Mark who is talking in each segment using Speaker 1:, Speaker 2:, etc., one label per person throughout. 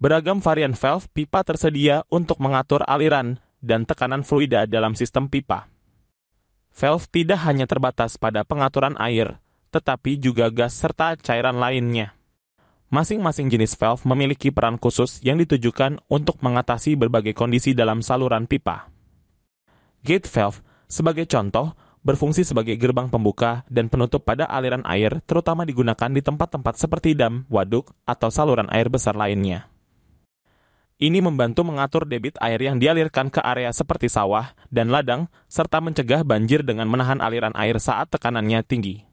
Speaker 1: Beragam varian valve pipa tersedia untuk mengatur aliran dan tekanan fluida dalam sistem pipa. Valve tidak hanya terbatas pada pengaturan air, tetapi juga gas serta cairan lainnya. Masing-masing jenis valve memiliki peran khusus yang ditujukan untuk mengatasi berbagai kondisi dalam saluran pipa. Gate valve, sebagai contoh, berfungsi sebagai gerbang pembuka dan penutup pada aliran air, terutama digunakan di tempat-tempat seperti dam, waduk, atau saluran air besar lainnya. Ini membantu mengatur debit air yang dialirkan ke area seperti sawah dan ladang, serta mencegah banjir dengan menahan aliran air saat tekanannya tinggi.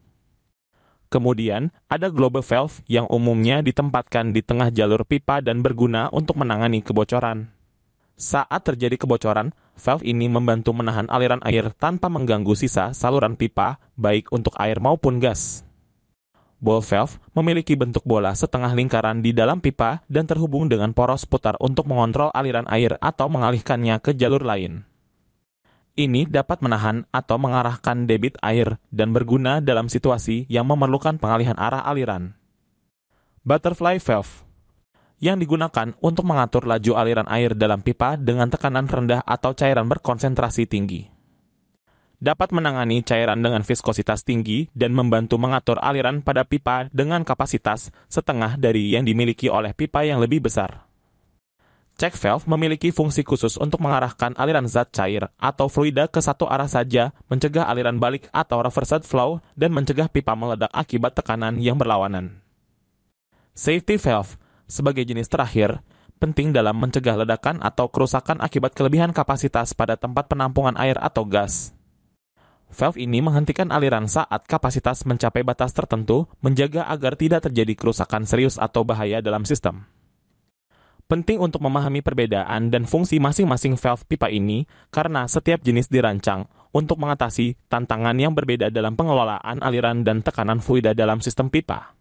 Speaker 1: Kemudian, ada global valve yang umumnya ditempatkan di tengah jalur pipa dan berguna untuk menangani kebocoran. Saat terjadi kebocoran, valve ini membantu menahan aliran air tanpa mengganggu sisa saluran pipa, baik untuk air maupun gas. Ball valve memiliki bentuk bola setengah lingkaran di dalam pipa dan terhubung dengan poros putar untuk mengontrol aliran air atau mengalihkannya ke jalur lain. Ini dapat menahan atau mengarahkan debit air dan berguna dalam situasi yang memerlukan pengalihan arah aliran. Butterfly valve yang digunakan untuk mengatur laju aliran air dalam pipa dengan tekanan rendah atau cairan berkonsentrasi tinggi dapat menangani cairan dengan viskositas tinggi dan membantu mengatur aliran pada pipa dengan kapasitas setengah dari yang dimiliki oleh pipa yang lebih besar. Check valve memiliki fungsi khusus untuk mengarahkan aliran zat cair atau fluida ke satu arah saja, mencegah aliran balik atau reverse flow, dan mencegah pipa meledak akibat tekanan yang berlawanan. Safety valve, sebagai jenis terakhir, penting dalam mencegah ledakan atau kerusakan akibat kelebihan kapasitas pada tempat penampungan air atau gas. Valve ini menghentikan aliran saat kapasitas mencapai batas tertentu, menjaga agar tidak terjadi kerusakan serius atau bahaya dalam sistem. Penting untuk memahami perbedaan dan fungsi masing-masing valve pipa ini karena setiap jenis dirancang untuk mengatasi tantangan yang berbeda dalam pengelolaan aliran dan tekanan fluida dalam sistem pipa.